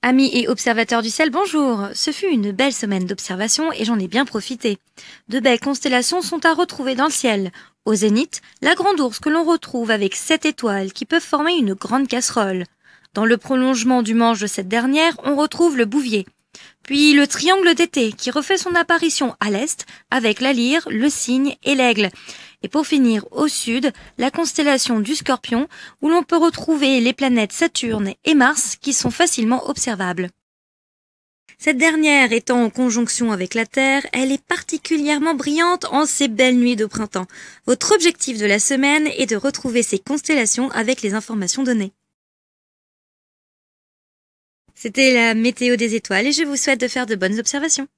Amis et observateurs du ciel, bonjour. Ce fut une belle semaine d'observation et j'en ai bien profité. De belles constellations sont à retrouver dans le ciel. Au zénith, la grande ours que l'on retrouve avec sept étoiles qui peuvent former une grande casserole. Dans le prolongement du manche de cette dernière, on retrouve le bouvier. Puis le triangle d'été qui refait son apparition à l'est avec la lyre, le cygne et l'aigle. Et pour finir, au sud, la constellation du Scorpion, où l'on peut retrouver les planètes Saturne et Mars qui sont facilement observables. Cette dernière étant en conjonction avec la Terre, elle est particulièrement brillante en ces belles nuits de printemps. Votre objectif de la semaine est de retrouver ces constellations avec les informations données. C'était la météo des étoiles et je vous souhaite de faire de bonnes observations.